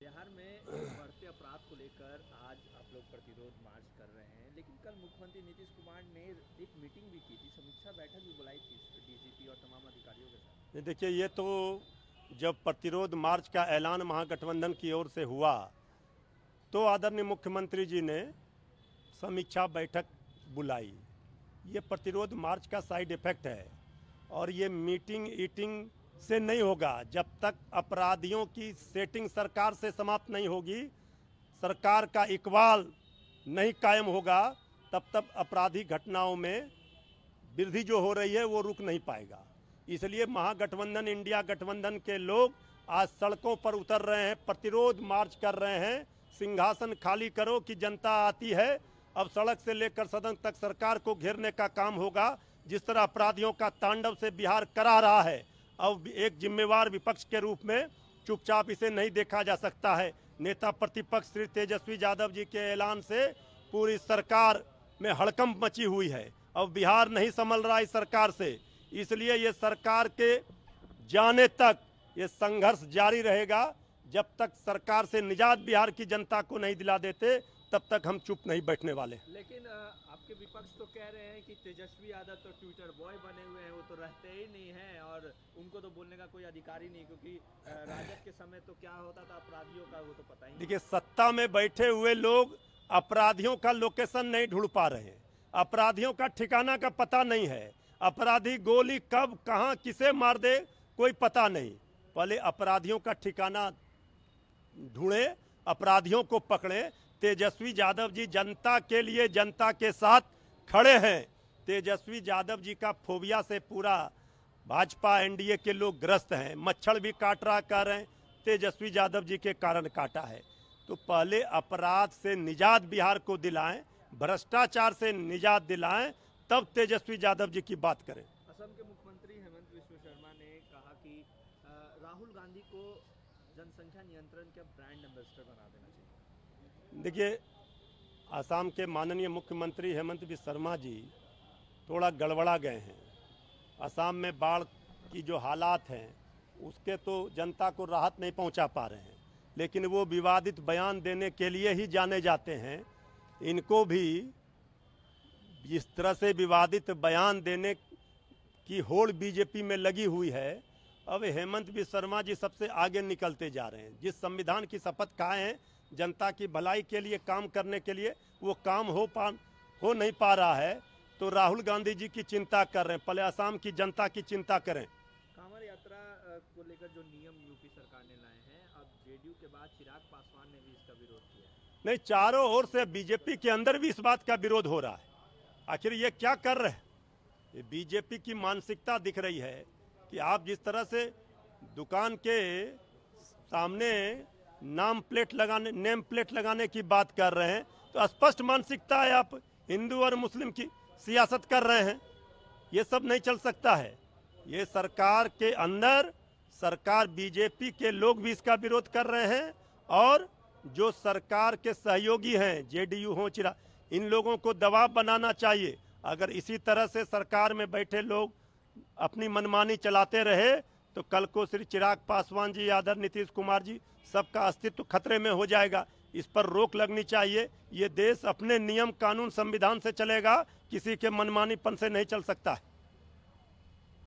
बिहार में बढ़ते अपराध को लेकर आज आप लोग प्रतिरोध मार्च कर रहे हैं लेकिन कल मुख्यमंत्री नीतीश कुमार ने एक मीटिंग भी की थी समीक्षा बैठक भी बुलाई थी डीजीपी और तमाम अधिकारियों के साथ देखिए ये तो जब प्रतिरोध मार्च का ऐलान महागठबंधन की ओर से हुआ तो आदरणीय मुख्यमंत्री जी ने समीक्षा बैठक बुलाई ये प्रतिरोध मार्च का साइड इफेक्ट है और ये मीटिंग ईटिंग से नहीं होगा जब तक अपराधियों की सेटिंग सरकार से समाप्त नहीं होगी सरकार का इकबाल नहीं कायम होगा तब तक अपराधी घटनाओं में वृद्धि जो हो रही है वो रुक नहीं पाएगा इसलिए महागठबंधन इंडिया गठबंधन के लोग आज सड़कों पर उतर रहे हैं प्रतिरोध मार्च कर रहे हैं सिंहासन खाली करो कि जनता आती है अब सड़क से लेकर सदन तक सरकार को घेरने का काम होगा जिस तरह अपराधियों का तांडव से बिहार करा रहा है अब एक जिम्मेवार विपक्ष के रूप में चुपचाप इसे नहीं देखा जा सकता है नेता प्रतिपक्ष श्री तेजस्वी यादव जी के ऐलान से पूरी सरकार में हड़कंप मची हुई है अब बिहार नहीं संभल रहा इस सरकार से इसलिए ये सरकार के जाने तक ये संघर्ष जारी रहेगा जब तक सरकार से निजात बिहार की जनता को नहीं दिला देते तब तक हम चुप नहीं बैठने वाले लेकिन आपके विपक्ष तो कह रहे हैं कि तेजस्वी यादव तो ट्विटर बॉय बने हुए हैं वो तो रहते ही नहीं हैं और उनको तो बोलने का कोई अधिकार ही नहीं क्योंकि राजद के समय तो क्या होता था अपराधियों का वो तो पता ही देखिए सत्ता में बैठे हुए लोग अपराधियों का लोकेशन नहीं ढूंढ पा रहे हैं अपराधियों का ठिकाना का पता नहीं है अपराधी गोली कब कहाँ किसे मार दे कोई पता नहीं पहले अपराधियों का ठिकाना ढूंढे अपराधियों को पकड़े तेजस्वी यादव जी जनता के लिए जनता के साथ खड़े हैं तेजस्वी यादव जी का फोबिया से पूरा भाजपा एनडीए के लोग ग्रस्त हैं मच्छर भी काट रहा कर रहे हैं तेजस्वी यादव जी के कारण काटा है तो पहले अपराध से निजात बिहार को दिलाएं भ्रष्टाचार से निजात दिलाएं तब तेजस्वी यादव जी की बात करें असम के मुख्यमंत्री हेमंत विश्व शर्मा ने कहा कि राहुल गांधी को जनसंख्या नियंत्रण के ब्रांड एम्बेसडर बना देना चाहिए देखिए आसाम के माननीय मुख्यमंत्री हेमंत बी शर्मा जी थोड़ा गड़बड़ा गए हैं आसाम में बाढ़ की जो हालात हैं उसके तो जनता को राहत नहीं पहुंचा पा रहे हैं लेकिन वो विवादित बयान देने के लिए ही जाने जाते हैं इनको भी जिस तरह से विवादित बयान देने की होड़ बीजेपी में लगी हुई है अब हेमंत बी शर्मा जी सबसे आगे निकलते जा रहे हैं जिस संविधान की शपथ खाए हैं जनता की भलाई के लिए काम करने के लिए वो काम हो पा हो नहीं पा रहा है तो राहुल गांधी जी की चिंता कर रहे हैं पहले आसाम की जनता की चिंता करें कांवर यात्रा को लेकर जो नियम यूपी सरकार ने लाए हैं अब जेडीयू के बाद चिराग पासवान ने भी इसका विरोध किया नहीं चारों ओर से बीजेपी के अंदर भी इस बात का विरोध हो रहा है आखिर ये क्या कर रहे हैं बीजेपी की मानसिकता दिख रही है कि आप जिस तरह से दुकान के सामने नाम प्लेट लगाने नेम प्लेट लगाने की बात कर रहे हैं तो स्पष्ट मानसिकता है आप हिंदू और मुस्लिम की सियासत कर रहे हैं ये सब नहीं चल सकता है ये सरकार के अंदर सरकार बीजेपी के लोग भी इसका विरोध कर रहे हैं और जो सरकार के सहयोगी हैं जेडीयू हो चिरा इन लोगों को दबाव बनाना चाहिए अगर इसी तरह से सरकार में बैठे लोग अपनी मनमानी चलाते रहे तो कल को श्री चिराग पासवान जी यादव नीतीश कुमार जी सबका अस्तित्व खतरे में हो जाएगा इस पर रोक लगनी चाहिए ये देश अपने नियम कानून संविधान से चलेगा किसी के मनमानीपन से नहीं चल सकता है